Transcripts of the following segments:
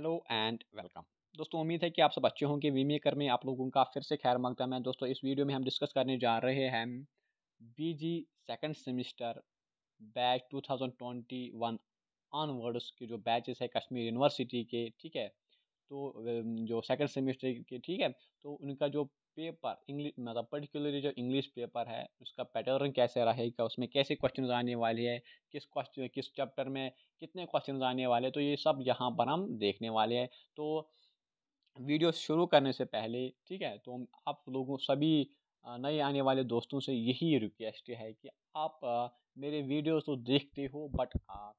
Hello and welcome दोस्तों उम्मीद है कि आप सब अच्छे होंगे वी मेकर में आप लोगों का फिर से खैर मांगता है दोस्तों इस वीडियो में हम डिस्कस करने जा रहे हैं B G second semester batch 2021 onwards के जो बैचेस है कश्मीर यूनिवर्सिटी के ठीक है तो जो सेकेंड सेमिस्टर के ठीक है तो उनका जो पेपर इंग्लिश मतलब पर्टिकुलरली जो इंग्लिश पेपर है उसका पैटर्न कैसे रहेगा उसमें कैसे क्वेश्चन आने वाले हैं किस क्वेश्चन किस चैप्टर में कितने क्वेश्चन आने वाले हैं तो ये सब यहाँ पर हम देखने वाले हैं तो वीडियो शुरू करने से पहले ठीक है तो आप लोगों सभी नए आने वाले दोस्तों से यही रिक्वेस्ट है कि आप मेरे वीडियोस तो देखते हो बट आप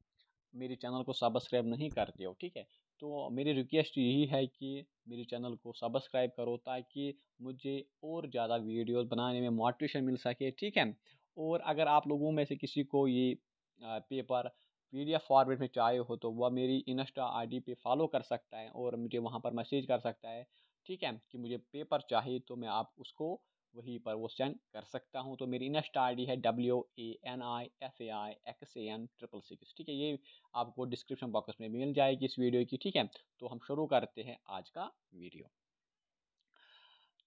मेरे चैनल को सब्सक्राइब नहीं करते हो ठीक है तो मेरी रिक्वेस्ट यही है कि मेरे चैनल को सब्सक्राइब करो ताकि मुझे और ज़्यादा वीडियोस बनाने में मोटिवेशन मिल सके ठीक है और अगर आप लोगों में से किसी को ये पेपर पी फॉर्मेट में चाहिए हो तो वह मेरी इंस्टा आईडी पे फॉलो कर सकता है और मुझे वहाँ पर मैसेज कर सकता है ठीक है कि मुझे पेपर चाहिए तो मैं आप उसको वहीं पर वो सेंड कर सकता हूँ तो मेरी आई आईडी है W A N I F A I X A N triple six ठीक है ये आपको डिस्क्रिप्शन बॉक्स में मिल जाएगी इस वीडियो की ठीक है तो हम शुरू करते हैं आज का वीडियो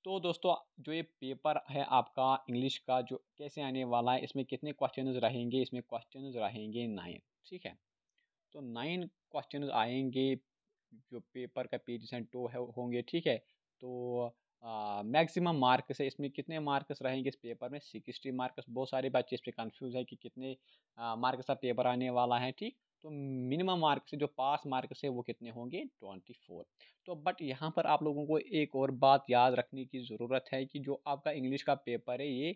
तो दोस्तों जो ये पेपर है आपका इंग्लिश का जो कैसे आने वाला है इसमें कितने क्वेश्चन रहेंगे इसमें क्वेश्चन रहेंगे नाइन ठीक है तो नाइन क्वेश्चन आएंगे जो पेपर का पेज टू है होंगे ठीक है तो मैक्सिमम मार्क्स है इसमें कितने मार्क्स रहेंगे इस पेपर में सिक्सटी मार्क्स बहुत सारे बच्चे इस पर कन्फ्यूज़ है कि कितने मार्क्स का पेपर आने वाला है ठीक तो मिनिमम मार्क्स जो पास मार्क्स है वो कितने होंगे ट्वेंटी फोर तो बट यहाँ पर आप लोगों को एक और बात याद रखने की ज़रूरत है कि जो आपका इंग्लिश का पेपर है ये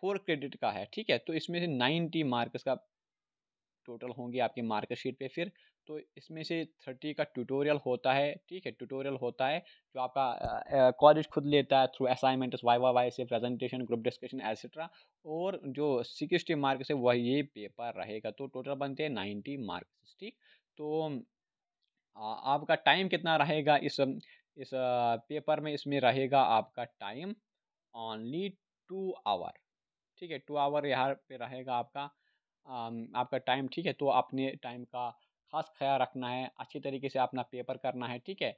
फोर क्रेडिट का है ठीक है तो इसमें से नाइन्टी मार्क्स का टोटल होंगे आपके मार्कशीट पे फिर तो इसमें से थर्टी का ट्यूटोरियल होता है ठीक है ट्यूटोरियल होता है जो आपका कॉलेज खुद लेता है थ्रू असाइनमेंट वाई वाई वाई से प्रेजेंटेशन ग्रुप डिस्कशन एक्सेट्रा और जो सिक्सटी मार्क्स से वह ये पेपर रहेगा तो टोटल बनते हैं नाइन्टी मार्क्स ठीक तो आपका टाइम कितना रहेगा इस इस पेपर में इसमें रहेगा आपका टाइम ओनली टू आवर ठीक है टू आवर यहाँ पे रहेगा आपका आपका टाइम ठीक है तो अपने टाइम का खास ख्याल रखना है अच्छी तरीके से अपना पेपर करना है ठीक है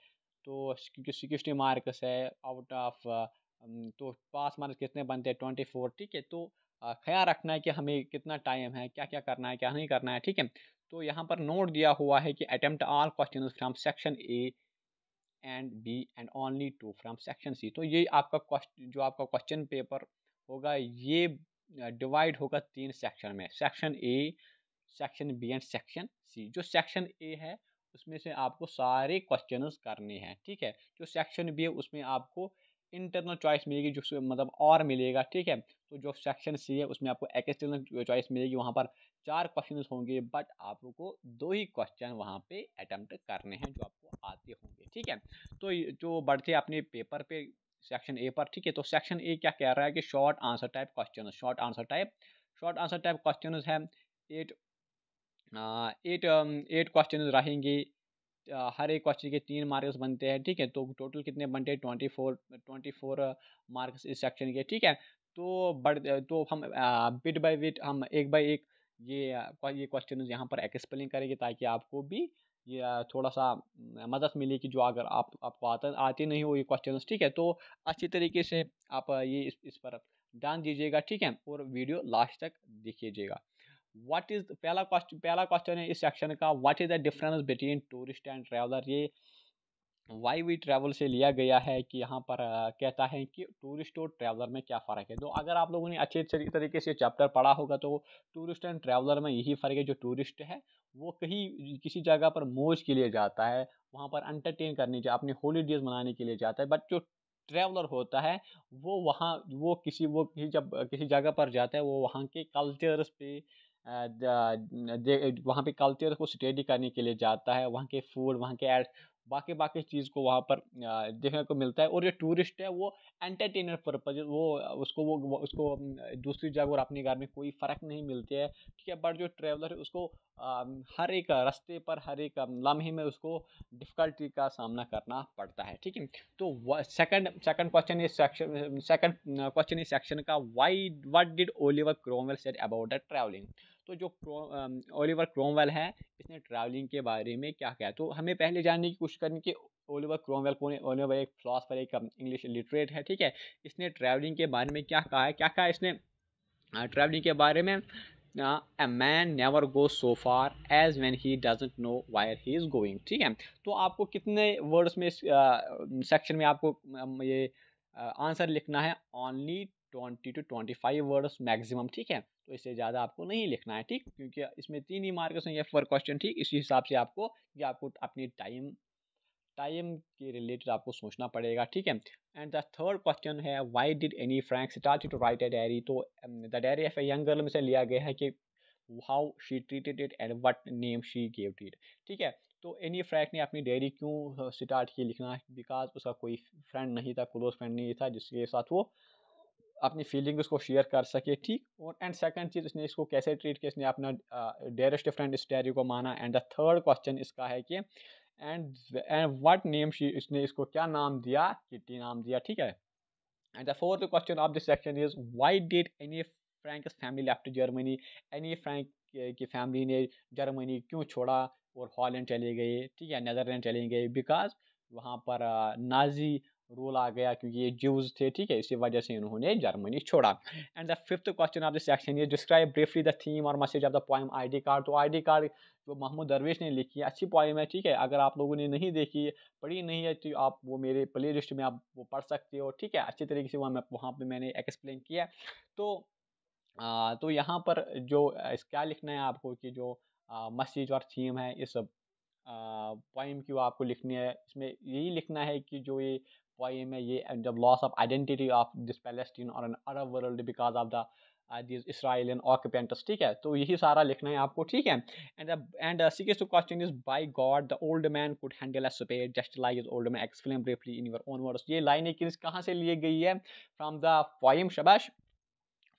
तो क्योंकि सिक्सटी मार्क्स है आउट ऑफ um, तो पास मार्क्स कितने बनते हैं ट्वेंटी फोर ठीक है तो ख्याल रखना है कि हमें कितना टाइम है क्या क्या करना है क्या नहीं करना है ठीक है तो यहाँ पर नोट दिया हुआ है कि attempt all question from section A and B and only two from section C तो ये आपका क्वेश्चन जो आपका क्वेश्चन पेपर होगा ये डिवाइड होगा तीन सेक्शन में section A section B and section C जो सेक्शन ए है उसमें से आपको सारे क्वेश्चन करने हैं ठीक है जो सेक्शन बी है उसमें आपको इंटरनल चॉइस मिलेगी जो मतलब और मिलेगा ठीक है तो जो सेक्शन सी है उसमें आपको एक्सटर्नल चॉइस मिलेगी वहाँ पर चार क्वेश्चन होंगे बट आपको दो ही क्वेश्चन वहाँ पे अटैम्प्ट करने हैं जो आपको आते होंगे ठीक है तो जो बढ़ते अपने पेपर पे सेक्शन ए पर ठीक है तो सेक्शन ए क्या कह रहा है कि short answer type question short answer type short answer type question है एट एट एट क्वेश्चन रहेंगे हर एक क्वेश्चन के तीन मार्क्स बनते हैं ठीक है तो टोटल कितने बनते हैं twenty four twenty four marks इस सेक्शन के ठीक है तो बढ़ तो हम बिट बाय बिट हम एक बाय एक ये ये क्वेश्चन यहाँ पर एक्सप्लेन करेंगे ताकि आपको भी ये थोड़ा सा मदद मिले कि जो अगर आप आपको आता आते नहीं हो ये क्वेश्चन ठीक है तो अच्छी तरीके से आप ये इस, इस पर ध्यान दीजिएगा ठीक है और वीडियो लास्ट तक देखिएगा व्हाट इज़ पहला क्वेश्चन पहला क्वेश्चन है इस सेक्शन का what is the difference between tourist and traveller ये वाई वी ट्रैवल से लिया गया है कि यहाँ पर कहता है कि टूरिस्ट और ट्रैवलर में क्या फ़र्क है तो अगर आप लोगों ने अच्छे तरीके से चैप्टर पढ़ा होगा तो टूरिस्ट एंड ट्रैवलर में यही फ़र्क है जो टूरिस्ट है वो कहीं किसी जगह पर मौज के लिए जाता है वहाँ पर एंटरटेन करने जा अपनी हॉलीडेज़ मनाने के लिए जाता है बट जो ट्रैवलर होता है वो वहाँ वो किसी वो किसी जब किसी जगह पर जाता है वो वहाँ के कल्चर्स पे वहाँ पे कल्चर को स्टडी करने के लिए जाता है वहाँ के फूड वहाँ के बाकी बाकी चीज़ को वहाँ पर देखने को मिलता है और जो टूरिस्ट है वो एंटरटेनर पर्पज वो उसको वो उसको दूसरी जगह और अपनी कार में कोई फ़र्क नहीं मिलती है ठीक है बट जो ट्रैवलर है उसको हर एक रास्ते पर हर एक लम्हे में उसको डिफ़िकल्टी का सामना करना पड़ता है ठीक है तो सेकंड सेकंड क्वेश्चन इस सेक्शन सेकंड क्वेश्चन इस सेक्शन का why what did Oliver Cromwell set about the travelling तो जो ओलिवर क्रोमवेल है इसने ट्रैवलिंग के बारे में क्या कहा तो हमें पहले जानने की कोशिश करनी कि ओलिवर क्रोमवेल कौन है ओलिवर एक फिलासफर एक इंग्लिश लिटरेट है ठीक है इसने ट्रैवलिंग के बारे में क्या कहा है क्या कहा इसने ट्रैवलिंग के बारे में a man never go so far as when he doesn't know where he is going ठीक है तो आपको कितने वर्ड्स में इस सेक्शन में आपको ये आंसर लिखना है only twenty two twenty five words maximum ठीक है तो इससे ज़्यादा आपको नहीं लिखना है ठीक क्योंकि इसमें तीन ही मार्क्स हैं ये फोर क्वेश्चन ठीक इसी हिसाब से आपको ये आपको अपनी टाइम टाइम के रिलेटेड आपको सोचना पड़ेगा ठीक है एंड द थर्ड क्वेश्चन है why did Anne Frank start to write a diary तो the diary of a young girl में से लिया गया है कि how she treated it and what name she gave it ठीक है तो एनी फ्रैंक ने अपनी डायरी क्यों स्टार्ट uh, की लिखना बिकॉज उसका कोई फ्रेंड नहीं था क्लोज फ्रेंड नहीं था जिसके साथ वो अपनी फीलिंग उसको शेयर कर सके ठीक और एंड सेकंड चीज़ इसने इसको कैसे ट्रीट किया इसने अपना डेरेस्ट फ्रेंड स्टेरियो को माना एंड द थर्ड क्वेश्चन इसका है कि and and what name she इसने इसको क्या नाम दिया किटी नाम दिया ठीक है and the fourth question of this section is why did Anne Frank family left Germany Anne Frank की फैमिली ने जर्मनी क्यों छोड़ा और हॉलैंड चले गए ठीक है नदरलैंड चले गए बिकॉज वहाँ पर नाजी रूल आ गया क्योंकि ये जूज थे ठीक है इसी वजह से इन्होंने जर्मनी छोड़ा and the fifth question of the section ये डिस्क्राइब ब्रीफली द थीम और message of the poem ID card तो आईडी कार्ड जो महमूद दरवेश ने लिखी है अच्छी पॉइम है ठीक है अगर आप लोगों ने नहीं देखी पढ़ी नहीं है तो आप वो मेरे प्ले लिस्ट में आप वो पढ़ सकते हो ठीक है अच्छी तरीके से वहाँ वहाँ पर मैंने एक्सप्लेन किया तो आ, तो यहाँ पर जो क्या लिखना है आपको कि जो मैसेज और थीम है इस पॉइम की वो आपको लिखनी है इसमें यही लिखना है कि जो ये why may ye and the loss of identity of this Palestine or an Arab world because of the this Israelian occupants ठीक है तो यही सारा लिखना है आपको ठीक है and and six question is by God the old man could handle a spade just like his old man explain briefly in your own words ये लाइन एक कहाँ से ली गई है फ्रॉम द पॉइम शबाश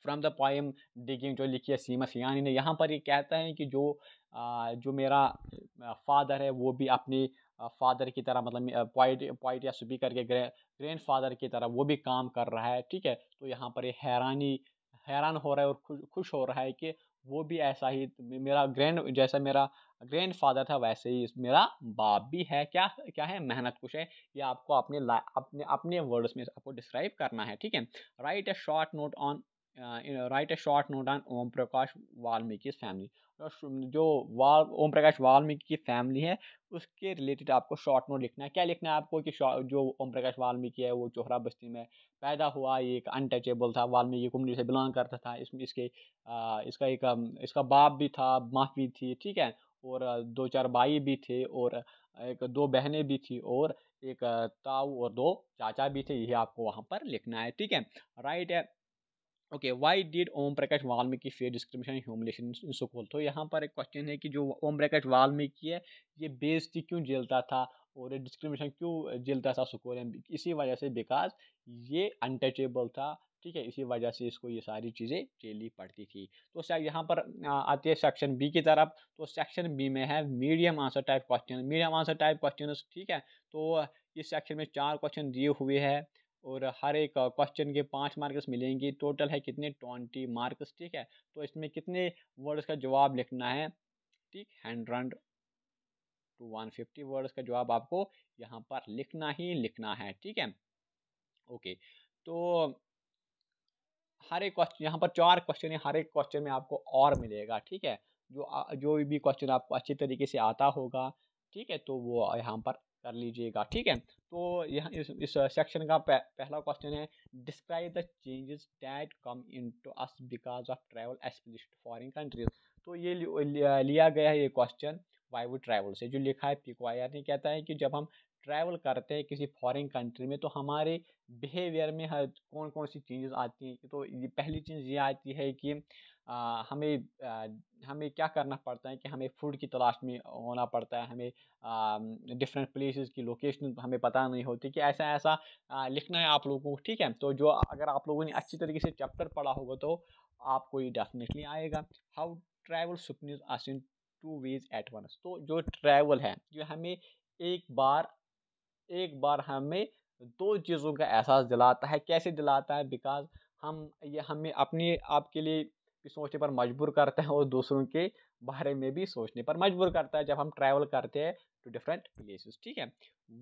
फ्रॉम द पॉइम डिगिंग जो लिखी है सीमा सियानी ने यहाँ पर ये कहता है कि जो आ, uh, जो मेरा फादर uh, है वो भी अपनी फादर की तरह मतलब पॉइट पॉइट या सुबी करके ग्रैंड फादर की तरह वो भी काम कर रहा है ठीक है तो यहाँ पर ये हैरानी हैरान हो रहा है और खुश हो रहा है कि वो भी ऐसा ही मेरा ग्रैंड जैसा मेरा ग्रैंड फादर था वैसे ही मेरा बाप भी है क्या क्या है मेहनत कुछ है ये आपको अपने अपने अपने वर्ड्स में आपको डिस्क्राइब करना है ठीक है write a short note on write know short note on Om Prakash Om family जो वाल ओम प्रकाश वाल्मीकि की फैमिली है उसके रिलेटेड आपको शॉर्ट नोट लिखना है क्या लिखना है आपको कि जो ओम प्रकाश वाल्मीकि है वो चोहरा बस्ती में पैदा हुआ ये एक अनटचेबल था वाल्मीकि कुंडली से बिलोंग करता था इसमें इसके आ, इसका एक इसका बाप भी था माँ भी थी ठीक है और दो चार भाई भी थे और एक दो बहनें भी थी और एक ताऊ और दो चाचा भी थे ये आपको वहाँ पर लिखना है ठीक है राइट है okay why did Om Prakash Valmiki fair discrimination humiliation in school तो यहाँ पर एक क्वेश्चन है कि जो ओम प्रकाश वाल्मीकि है ये बेजती क्यों झेलता था और डिस्क्रिमिनेशन क्यों झेलता था स्कूल इसी वजह से बिकॉज ये अनटचेबल था ठीक है इसी वजह से इसको ये सारी चीज़ें झेलनी पड़ती थी तो यहाँ पर आती है सेक्शन बी की तरफ तो सेक्शन बी में है medium answer type question medium answer type question ठीक है तो इस सेक्शन में चार क्वेश्चन दिए हुए हैं और हर एक क्वेश्चन के पाँच मार्क्स मिलेंगे टोटल है कितने ट्वेंटी मार्क्स ठीक है तो इसमें कितने वर्ड्स का जवाब लिखना है ठीक hundred to one fifty words का जवाब आपको यहाँ पर लिखना ही लिखना है ठीक है ओके तो हर एक क्वेश्चन यहाँ पर चार क्वेश्चन है हर एक क्वेश्चन में आपको और मिलेगा ठीक है जो जो भी क्वेश्चन आपको अच्छी तरीके से आता होगा ठीक है तो वो यहाँ पर कर लीजिएगा ठीक है तो यहाँ इस, सेक्शन का पहला क्वेश्चन है describe the changes that come in to us because of travel एस्पेलिस्ट फॉरन कंट्रीज तो ये लिया गया है ये क्वेश्चन वाई वुड ट्रैवल से जो लिखा है पिकवायर ने कहता है कि जब हम ट्रैवल करते हैं किसी फॉरेन कंट्री में तो हमारे बिहेवियर में हर कौन कौन सी चेंजेस आती हैं तो ये पहली चीज़ ये आती है कि आ, हमें आ, हमें क्या करना पड़ता है कि हमें फूड की तलाश में होना पड़ता है हमें डिफरेंट प्लेसेस की लोकेशन हमें पता नहीं होती कि ऐसा ऐसा आ, लिखना है आप लोगों को ठीक है तो जो अगर आप लोगों ने अच्छी तरीके से चैप्टर पढ़ा होगा तो आपको ये डेफिनेटली आएगा how travel supplies us in two ways at once तो जो ट्रैवल है जो हमें एक बार एक बार हमें दो चीज़ों का एहसास दिलाता है कैसे दिलाता है बिकॉज हम ये हमें अपने आपके लिए भी सोचने पर मजबूर करता है और दूसरों के बारे में भी सोचने पर मजबूर करता है जब हम ट्रैवल करते हैं टू डिफरेंट प्लेसेस ठीक है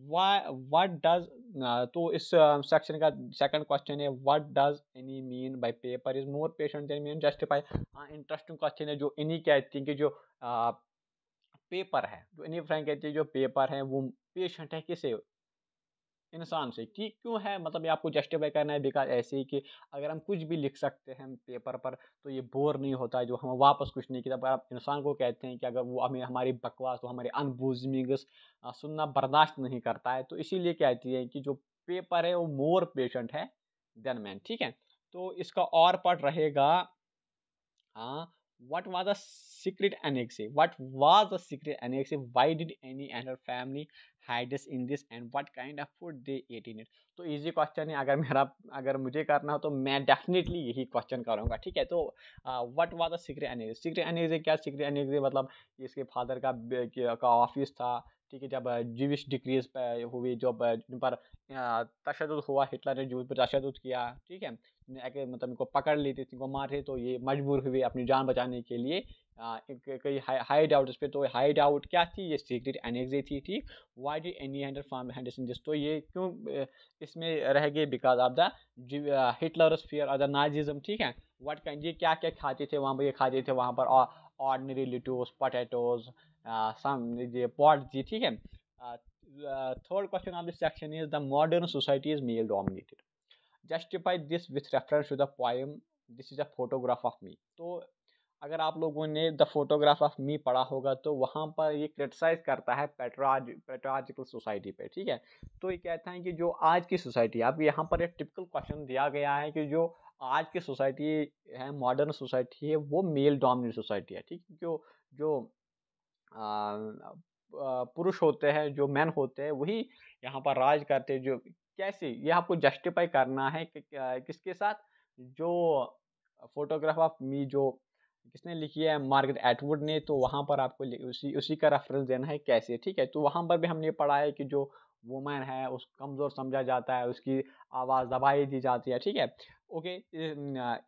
व्हाट डज तो इस सेक्शन का सेकंड क्वेश्चन है what does Annie mean by paper is more patient than man justify हाँ इंटरेस्टिंग क्वेश्चन है जो इन्हीं कहती है कि जो पेपर है जो इन्हीं फ्रेंड कहती है जो पेपर है वो पेशेंट है किसे इंसान से कि क्यों है मतलब ये आपको जस्टिफाई करना है बिकॉज ऐसे ही कि अगर हम कुछ भी लिख सकते हैं पेपर पर तो ये बोर नहीं होता है जो हम वापस कुछ नहीं किया अगर आप इंसान को कहते हैं कि अगर वो हमें हमारी बकवास तो हमारे अनबूजमिंग सुनना बर्दाश्त नहीं करता है तो इसीलिए कहती है कि जो पेपर है वो मोर पेशेंट है देन मैन ठीक है तो इसका और पार्ट रहेगा हाँ what was the secret annexe what was the secret annexe why did any and her family hide this in this and what kind of food they ate in it तो easy question है अगर मेरा अगर मुझे करना हो तो मैं डेफिनेटली यही क्वेश्चन करूँगा ठीक है तो what was the secret annexe secret annexe क्या सीक्रेट एनेजे मतलब इसके फादर का का ऑफिस था ठीक है जब जीविश डिक्रीज हुई जब जिन पर तशद हुआ हिटलर ने जूस पर तशद किया ठीक है मतलब इनको पकड़ ली थी इनको मारे तो ये मजबूर हुए अपनी जान बचाने के लिए कई हाई डाउट पे तो हाई डाउट क्या थी ये सीक्रेट एनेक्सी थी ठीक why did Annie hundred from hundred तो ये क्यों इसमें रह गए because of the Hitler fear और द नाजिज्म ठीक है वट ये क्या क्या खाते थे वहाँ पर ये खाते थे वहाँ पर ordinary lettuce potatoes pot uh, जी ठीक है third question of this section is the modern society is male dominated justify this with reference to the poem this is a photograph of me तो अगर आप लोगों ने द फोटोग्राफ ऑफ मी पढ़ा होगा तो वहाँ पर ये क्रिटिसाइज़ करता है पेट्राज पेट्राजिकल सोसाइटी पे ठीक है तो ये कहता है कि जो आज की सोसाइटी आप यहाँ पर एक टिपिकल क्वेश्चन दिया गया है कि जो आज की सोसाइटी है मॉडर्न सोसाइटी है वो मेल डोमिनेट सोसाइटी है ठीक जो जो पुरुष होते हैं जो मैन होते हैं वही यहाँ पर राज करते जो कैसे ये आपको जस्टिफाई करना है कि किसके साथ जो फोटोग्राफ ऑफ मी जो किसने लिखी है मार्ग एटवुड ने तो वहाँ पर आपको उसी उसी का रेफरेंस देना है कैसे ठीक है तो वहाँ पर भी हमने पढ़ा है कि जो वुमेन है उस कमज़ोर समझा जाता है उसकी आवाज़ दबाई दी जाती है ठीक है ओके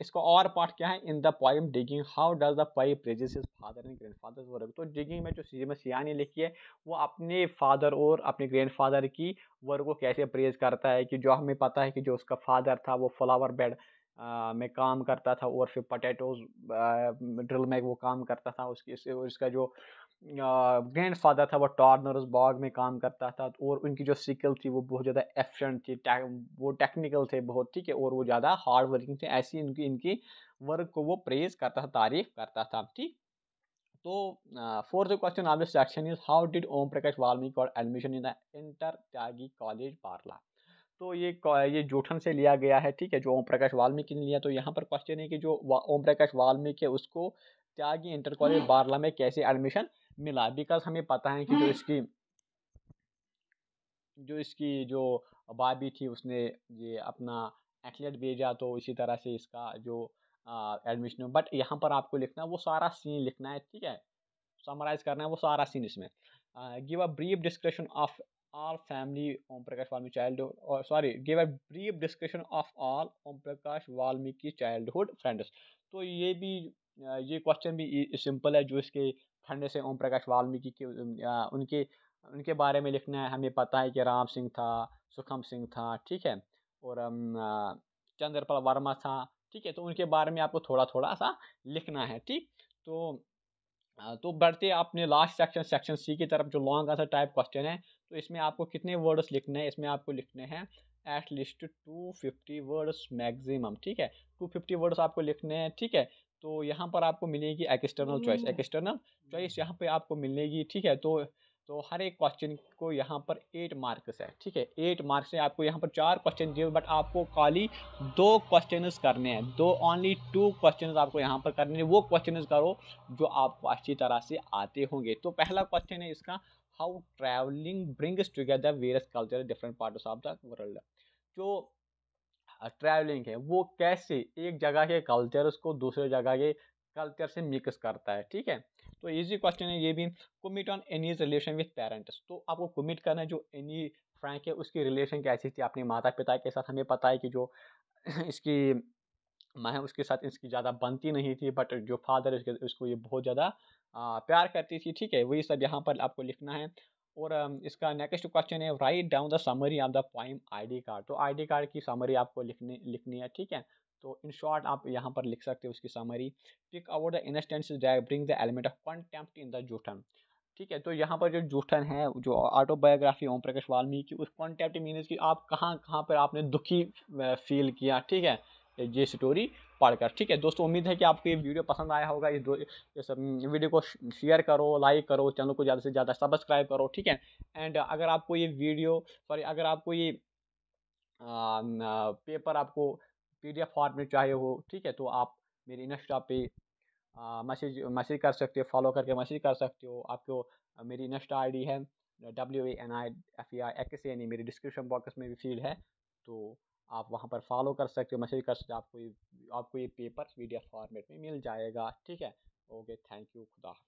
इसका और पार्ट क्या है in the poem digging how does the poet praises his father and grandfather work तो डिगिंग में जो में सिया ने लिखी है वो अपने फादर और अपने ग्रैंड फादर की वर्क को कैसे प्रेज करता है कि जो हमें पता है कि जो उसका फादर था वो फ्लावर बेड में काम करता था और फिर पटेटोज ड्रिल में वो काम करता था उसकी उसका जो ग्रैंड फादर था वो टॉर्नर्स बाग में काम करता था और उनकी जो स्किल थी वो बहुत ज़्यादा एफिशेंट थी वो टेक्निकल थे बहुत ठीक है और वो ज़्यादा हार्ड वर्किंग थे ऐसी इनकी इनकी वर्क को वो प्रेज करता था तारीफ करता था ठीक तो fourth question of this section is how did Om Prakash Valmiki और admission in the inter Tyagi college Barla तो ये ये जूठन से लिया गया है ठीक है जो ओम प्रकाश वाल्मीकि ने लिया तो यहाँ पर क्वेश्चन है कि जो ओम प्रकाश वाल्मीकि है उसको त्यागी इंटर कॉलेज बारला में कैसे एडमिशन मिला बिकॉज हमें पता है कि जो हम्म। इसकी जो इसकी जो भाभी थी उसने ये अपना एथलेट भेजा तो इसी तरह से इसका जो एडमिशन बट यहाँ पर आपको लिखना है वो सारा सीन लिखना है ठीक है समराइज करना है वो सारा सीन इसमें give a brief discussion of all family Om Prakash Valmiki childhood sorry give a brief discussion of all Om Prakash Valmiki childhood friends तो ये भी ये क्वेश्चन भी सिंपल है जो इसके ठंडे से ओम प्रकाश वाल्मीकि के उनके उनके बारे में लिखना है हमें पता है कि राम सिंह था सुखम सिंह था ठीक है और चंद्रपाल वर्मा था ठीक है तो उनके बारे में आपको थोड़ा थोड़ा सा लिखना है ठीक तो तो बढ़ते अपने लास्ट सेक्शन सेक्शन सी की तरफ जो लॉन्ग आंसर टाइप क्वेश्चन है तो इसमें आपको कितने वर्ड्स लिखने हैं इसमें आपको लिखने हैं at least two fifty words maximum ठीक है टू फिफ्टी वर्ड्स आपको लिखने हैं ठीक है तो यहाँ पर आपको मिलेगी एक एक्सटर्नल चॉइस एक्सटर्नल चॉइस यहाँ पे आपको मिलेगी ठीक है तो तो हर एक क्वेश्चन को यहाँ पर एट मार्क्स है ठीक है एट मार्क्स है आपको यहाँ पर चार क्वेश्चन दिए बट आपको खाली दो क्वेश्चन करने हैं दो ओनली टू क्वेश्चन आपको यहाँ पर करने हैं वो क्वेश्चन करो जो आपको अच्छी तरह से आते होंगे तो पहला क्वेश्चन है इसका how travelling brings together various culture different part of the world जो ट्रैवलिंग है वो कैसे एक जगह के कल्चर को दूसरे जगह के कल्चर से मिक्स करता है ठीक है तो इजी क्वेश्चन है ये भी comment on any relation with parents तो आपको कमिट करना है जो एनी फ्रैंक है उसकी रिलेशन कैसी थी अपने माता पिता के साथ हमें पता है कि जो इसकी माँ है उसके साथ इसकी ज़्यादा बनती नहीं थी बट जो फादर उसके उसको ये बहुत ज़्यादा प्यार करती थी ठीक है वही सब यहाँ पर आपको लिखना है और इसका नेक्स्ट क्वेश्चन है write down the summary of the poem ID card तो आईडी कार्ड की समरी आपको लिखने लिखनी है ठीक है तो इन शॉर्ट आप यहाँ पर लिख सकते हो उसकी summary pick out the instance bring the element of contempt in the Joothan ठीक है तो यहाँ पर जो जूठन है जो ऑटोबायोग्राफी ओम प्रकाश वाल्मीकि उस कॉन्टेम्प्ट मीनस की आप कहाँ कहाँ पर आपने दुखी फील किया ठीक है ये स्टोरी पढ़कर ठीक है दोस्तों उम्मीद है कि आपको ये वीडियो पसंद आया होगा इस, इस वीडियो को शेयर करो लाइक करो चैनल को ज़्यादा से ज़्यादा सब्सक्राइब करो ठीक है एंड अगर आपको ये वीडियो सॉरी अगर आपको ये आ, पेपर आपको पीडीएफ फॉर्म में चाहिए हो ठीक है तो आप मेरे इंस्टा पे मैसेज मैसेज कर सकते हो फॉलो करके मैसेज कर सकते हो आपको मेरी इंस्टा आईडी है W A N I F E I X यानी मेरी डिस्क्रिप्शन बॉक्स में भी फील्ड है तो आप वहाँ पर फॉलो कर सकते हो मैसेज कर सकते हो आपको ये आपको ये पेपर पी फॉर्मेट में मिल जाएगा ठीक है ओके थैंक यू खुदा